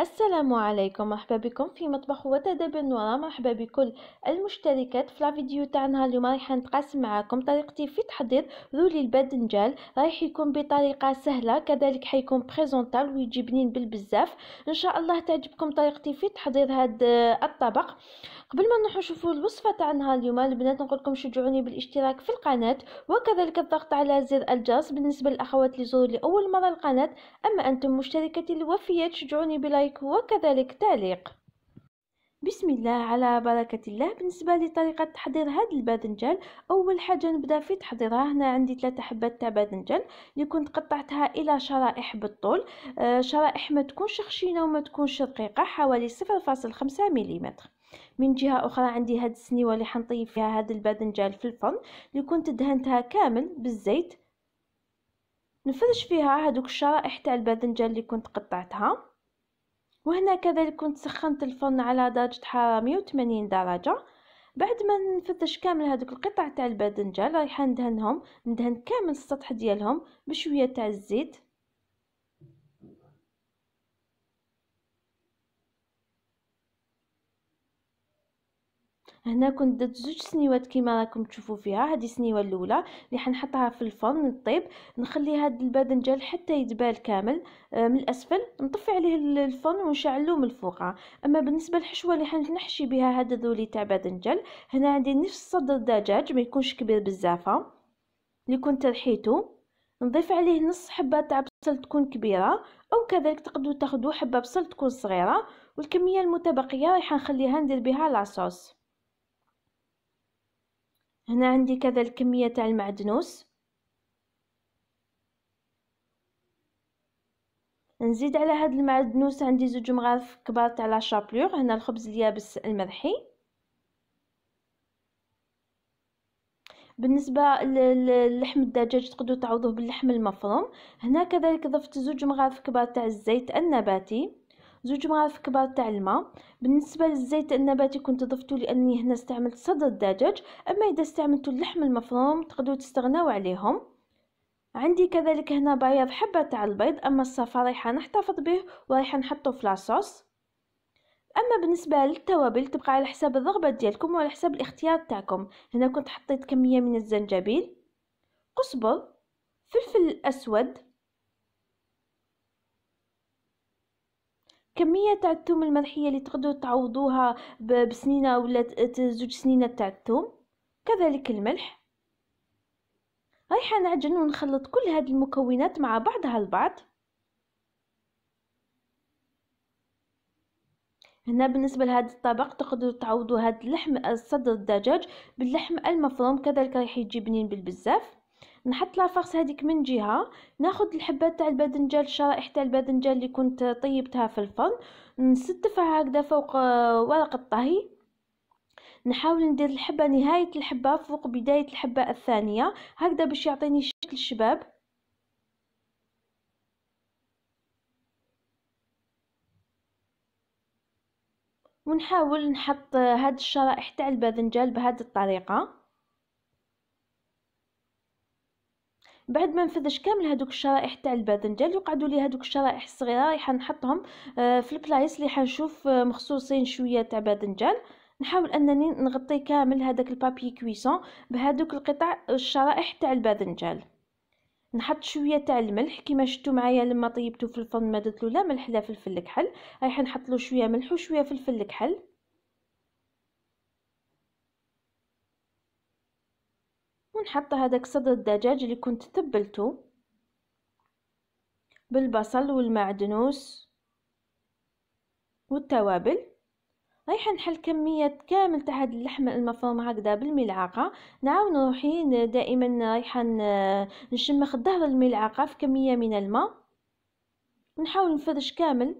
السلام عليكم مرحبا بكم في مطبخ وتداب نورا مرحبا بكل المشتركات في الفيديو تاعنا اليوم راح نتقاسم معكم طريقتي في تحضير رولي البدنجال رايح يكون بطريقة سهلة كذلك حيكون بريزونطال ويجي بنين بالبزاف ان شاء الله تعجبكم طريقتي في تحضير هذا آه، الطبق قبل ما نروحوا نشوفوا الوصفة نهار اليوم البنات نقول لكم شجعوني بالاشتراك في القناة وكذلك الضغط على زر الجرس بالنسبة للاخوات اللي زوروا لاول مرة القناة اما انتم مشتركتي الوفيات شجعوني بلايك لايك وكذلك تعليق بسم الله على بركة الله بالنسبة لطريقة تحضير هذا الباذنجان أول حاجة نبدأ في تحضيرها هنا عندي ثلاثة حبات تاع باذنجان اللي كنت قطعتها إلى شرائح بالطول آه شرائح ما تكونش خشينة وما تكونش رقيقة حوالي 0.5 ملم من جهة أخرى عندي هاد السنيوة اللي حنطيب فيها هاد الباذنجان في الفرن اللي كنت دهنتها كامل بالزيت نفرش فيها هادوك الشرائح تاع الباذنجان اللي كنت قطعتها وهنا كذلك كنت سخنت الفرن على درجة حرارة 180 درجة بعد ما نفتش كامل هذوك القطع تاع الباذنجان رايحه ندهنهم ندهن كامل السطح ديالهم بشويه تاع الزيت هنا كنت درت زوج سنيوات كيما راكم تشوفوا فيها هذه السنيوه الاولى اللي حنحطها في الفرن نطيب نخلي هذا الباذنجان حتى يدبال كامل آه، من الاسفل نطفي عليه الفرن ونشعلو من الفوق اما بالنسبه للحشوه اللي حنحشي بها هذا ذولي تاع باذنجان هنا عندي نفس صدر الدجاج ما يكونش كبير بزاف اللي كنت رحيته نضيف عليه نص حبة تاع بصل تكون كبيرة أو كذلك تقدروا تاخذوا حبة بصل تكون صغيرة والكمية المتبقية رايحة نخليها ندير بها لاصوص هنا عندي كذا الكمية تاع المعدنوس نزيد على هاد المعدنوس عندي زوج مغارف كبار تاع لا هنا الخبز اليابس المرحي بالنسبه للحم الدجاج تقدروا تعوضوه باللحم المفروم هنا كذلك ضفت زوج مغارف كبار تاع الزيت النباتي زوج مغارف كبار تاع الماء بالنسبه للزيت النباتي كنت ضفتو لاني هنا استعملت صدر الدجاج اما اذا استعملتو اللحم المفروم تقدروا تستغناو عليهم عندي كذلك هنا بياض حبه تاع البيض اما الصفار راح نحتفظ به وراح نحطو في لاصوص اما بالنسبه للتوابل تبقى على حساب الرغبه ديالكم وعلى حساب الاختيار تاعكم هنا كنت حطيت كميه من الزنجبيل قزبر فلفل اسود كميه تاع الثوم الملحيه اللي تقدروا تعوضوها بسنينه ولا زوج سنينة تاع الثوم كذلك الملح رايحه نعجن ونخلط كل هاد المكونات مع بعضها البعض هنا بالنسبه لهذا الطبق تقدروا تعوضوا هاد اللحم الصدر الدجاج باللحم المفروم كذلك راح يجي بنين بالبزاف نحط لافاغس هذيك من جهه ناخذ الحبات تاع الباذنجان الشرائح تاع الباذنجان اللي كنت طيبتها في الفرن نستفها هكذا فوق آه، ورق الطهي نحاول ندير الحبه نهايه الحبه فوق بدايه الحبه الثانيه هكذا باش يعطيني شكل شباب ونحاول نحط آه، هاد الشرائح تاع الباذنجان بهاد الطريقه بعد ما نفذش كامل هذوك الشرائح تاع الباذنجان يقعدوا لي هذوك الشرائح الصغيره رايحه نحطهم آه، في البلايص اللي حنشوف آه، مخصوصين شويه تاع باذنجان نحاول انني نغطي كامل هذاك البابي كويسون بهذوك القطع الشرائح تاع الباذنجان نحط شويه تاع الملح كيما شفتوا معايا لما طيبته في الفرن ما درت له لا ملح لا فلفل الكحل رايح نحط له شويه ملح وشويه فلفل الكحل ونحط هذاك صدر الدجاج اللي كنت تبلته بالبصل والمعدنوس والتوابل رايحة نحل كمية كامل تاع هاد اللحمة المفرومة هكذا بالملعقة نعاون روحي دائما رايحة نشمخ ظهر الملعقة في كمية من الماء نحاول نفرش كامل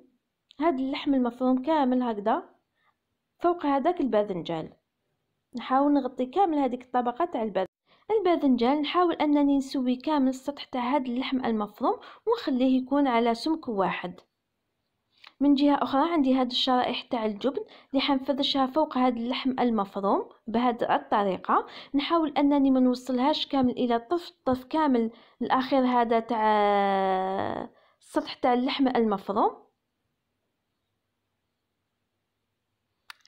هاد اللحم المفروم كامل هكذا فوق هذاك الباذنجان نحاول نغطي كامل هذيك الطبقة تاع الباذنجان الباذنجان نحاول انني نسوي كامل السطح تاع هاد اللحم المفروم ونخليه يكون على سمك واحد من جهه اخرى عندي هاد الشرائح تاع الجبن اللي حنفرشها فوق هاد اللحم المفروم بهاد الطريقه نحاول انني ما نوصلهاش كامل الى الطرف الطرف كامل الاخير هذا تاع السطح تاع اللحم المفروم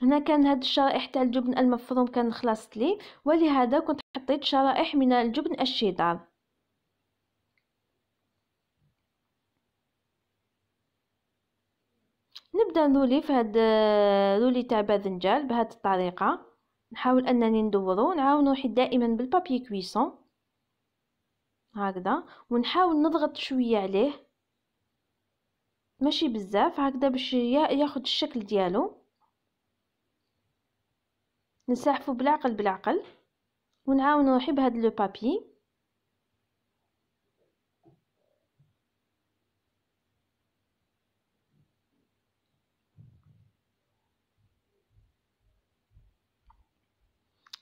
هنا كان هاد الشرائح تاع الجبن المفروم كان خلصت لي ولهذا كنت حطيت شرائح من الجبن الشيدر نبدا نولي في هاد رولي تاع باذنجان بهاد الطريقه نحاول انني ندورو نعاونو حيت دائما بالبابي كويسون هكذا ونحاول نضغط شويه عليه ماشي بزاف هكذا باش ياخد الشكل ديالو نسحفو بالعقل بالعقل ونعاونو روحي بهاد لو بابي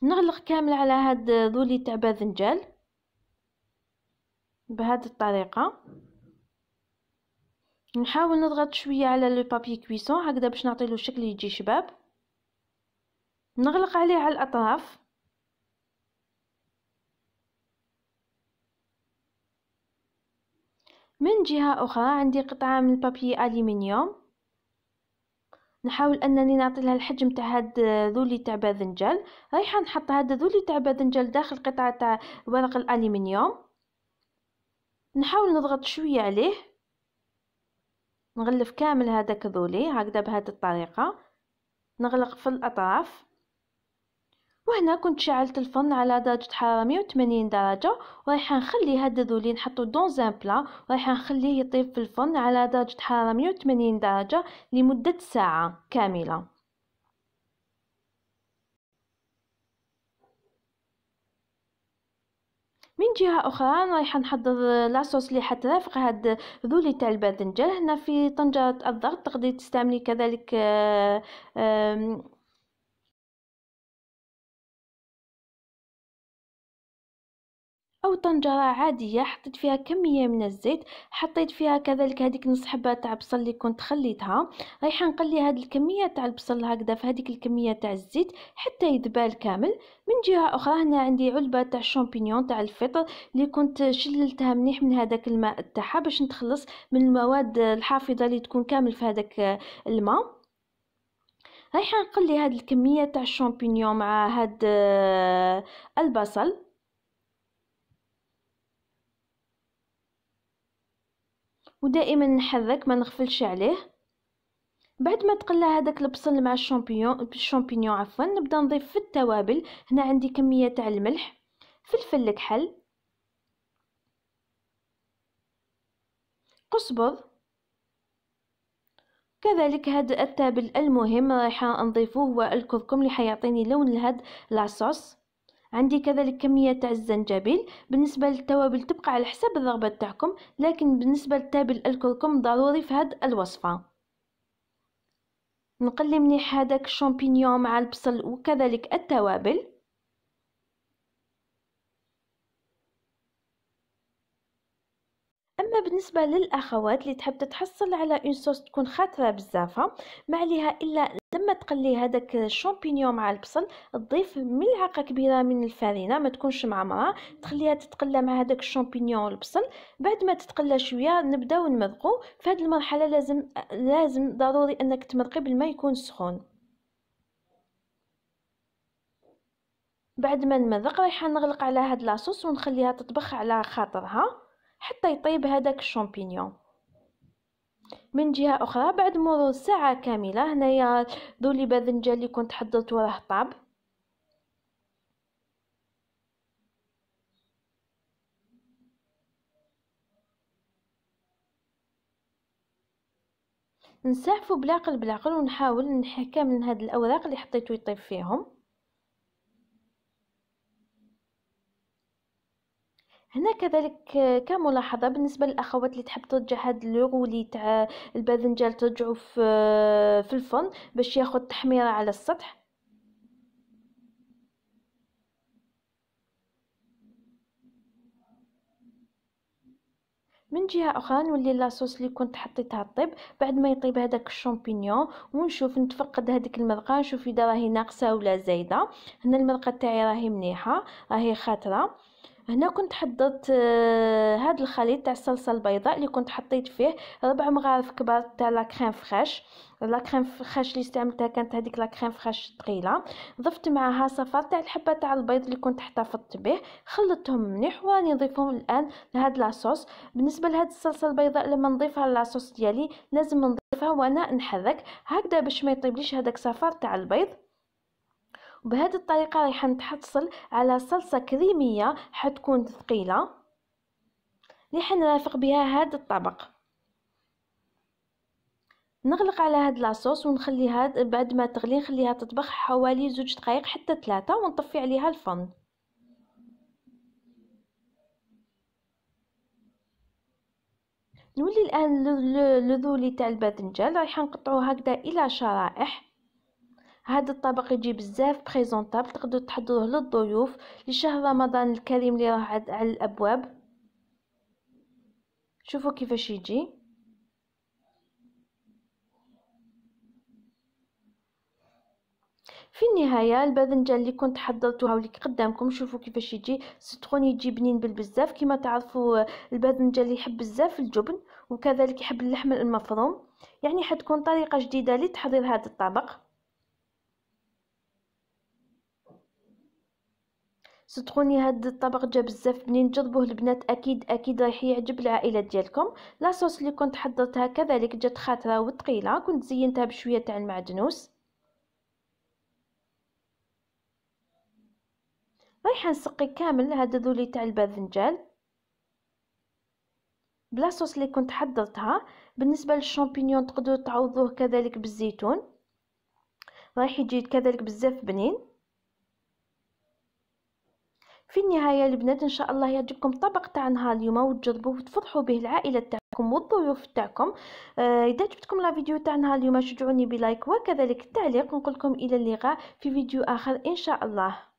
نغلق كامل على هاد ذولي تاع باذنجان بهاد الطريقه نحاول نضغط شويه على لو بابي كويسون هكذا باش نعطيلو الشكل يجي شباب نغلق عليه على الأطراف من جهة أخرى عندي قطعة من البابي ألمنيوم نحاول أنني نعطي لها الحجم تاع هاد ذولي تاع باذنجان رايحة نحط هاد ذولي تاع باذنجان داخل قطعة تاع ورق الألمنيوم نحاول نضغط شوية عليه نغلف كامل هذا كذولي هكذا بهذه الطريقة نغلق في الأطراف وهنا كنت شعلت الفرن على درجة حرارة 180 درجة ورايحة نخلي هاد الذولي نحطو دون زان بلا رايحة نخليه يطيب في الفرن على درجة حرارة 180 درجة لمدة ساعة كاملة من جهة أخرى رايحة نحضر لاصوص اللي حترافق هاد ذولي تاع الباذنجان هنا في طنجرة الضغط تقدري تستعملي كذلك آآ آه، آآ او طنجره عاديه حطيت فيها كميه من الزيت حطيت فيها كذلك هذيك نص حبه تاع بصل اللي كنت خليتها رايحه نقلي هاد الكميه تاع البصل هكذا في هذيك الكميه تاع الزيت حتى يذبال كامل من جهه اخرى هنا عندي علبه تاع الشامبينيون تاع الفطر اللي كنت شللتها منيح من هذاك الماء تاعها باش نتخلص من المواد الحافظه اللي تكون كامل في هذاك الماء رايحه نقلي هاد الكميه تاع الشامبينيون مع هاد البصل ودائما نحرك ما نغفلش عليه بعد ما تقلى هذاك البصل مع الشامبيون الشامبينيون عفوا نبدا نضيف في التوابل هنا عندي كميه تاع الملح فلفل الكحل قزبر كذلك هاد التابل المهم رايحه نضيفه هو الكركم اللي حيعطيني لون لهاد لاصوص عندي كذلك كمية تاع الزنجبيل بالنسبة للتوابل تبقى على حسب الرغبة تاعكم لكن بالنسبة للتابل الكركم ضروري في هاد الوصفة نقلي مليح هذاك الشامبينيون مع البصل وكذلك التوابل اما بالنسبه للاخوات اللي تحب تتحصل على اون صوص تكون خاطره بزاف ما عليها الا لما تقلي هذاك الشامبينيون مع البصل تضيف ملعقه كبيره من الفارينه ما تكونش معمره تخليها تتقلى مع هذاك الشامبينيون والبصل بعد ما تتقلى شويه نبداو نمرقو في هذه المرحله لازم لازم ضروري انك تمرقي بالماء يكون سخون بعد ما نمرق رايحه نغلق على هاد لاصوص ونخليها تطبخ على خاطرها حتى يطيب هذاك الشامبينيون من جهة أخرى بعد مرور ساعة كاملة هنايا ذولي باذنجان اللي كنت حضرته راه طاب نسعفو بلاقل بلاقل ونحاول نحكم من هاد الاوراق اللي حطيتو يطيب فيهم هنا كذلك كملاحظه بالنسبه للاخوات اللي تحب ترجع هاد لوغولي تاع الباذنجان ترجعو في في الفرن باش ياخذ تحميره على السطح من جهه اخرى نولي لاصوص اللي كنت حطيتها طيب بعد ما يطيب هذاك الشامبينيون ونشوف نتفقد هذيك المرقه نشوف اذا راهي ناقصه ولا زايده هنا المرقه تاعي راهي مليحه راهي خاطره هنا كنت حضرت آه، هاد الخليط تاع الصلصه البيضاء اللي كنت حطيت فيه ربع مغارف كبار تاع لا كريم فريش لا كريم فريش اللي استعملتها كانت هذيك لا كريم فريش ثقيله ضفت معها صفار تاع الحبه تاع البيض اللي كنت احتفظت به خلطتهم مليح وراني نضيفهم الان لهاد لاصوص بالنسبه لهاد الصلصه البيضاء لما نضيفها لاصوص ديالي لازم نضيفها وانا نحرك هكذا باش ما يطيبليش هذاك صفار تاع البيض وبهذه الطريقه رايحه نتحصل على صلصه كريميه حتكون ثقيله اللي حنرافق بها هذا الطبق نغلق على هاد لاصوص ونخليها بعد ما تغلي نخليها تطبخ حوالي زوج دقائق حتى ثلاثة ونطفي عليها الفرن نولي الان لذولي تاع الباذنجان رايحه نقطعو هكذا الى شرائح هذا الطبق يجي بزاف بريزونطابل تقدروا تحضروه للضيوف لشهر رمضان الكريم اللي راه على الابواب شوفوا كيفاش يجي في النهايه الباذنجان اللي كنت حضرتوها واللي قدامكم شوفوا كيفاش يجي السيترون يجي بنين بالبزاف كما تعرفوا الباذنجان اللي يحب بزاف الجبن وكذلك يحب اللحم المفروم يعني حتكون طريقه جديده لتحضير هذا الطبق صدقوني هاد الطبق جا بزاف بنين جربوه البنات اكيد اكيد رايح يعجب العائله ديالكم لاصوص اللي كنت حضرتها كذلك جات خاطره وثقيله كنت زينتها بشويه تاع المعدنوس رايحه نسقي كامل هاد ذولي تاع الباذنجان بلاصوص اللي كنت حضرتها بالنسبه للشامبينيون تقدروا تعوضوه كذلك بالزيتون رايح يجي كذلك بزاف بنين في النهاية البنات إن شاء الله يعجبكم الطبق تاع نهار اليوم وتجربوه وتفرحوا به العائلة تاعكم والضيوف تاعكم آه إذا عجبتكم لا فيديو تاع نهار اليوم شجعوني بلايك وكذلك التعليق نقولكم إلى اللقاء في فيديو آخر إن شاء الله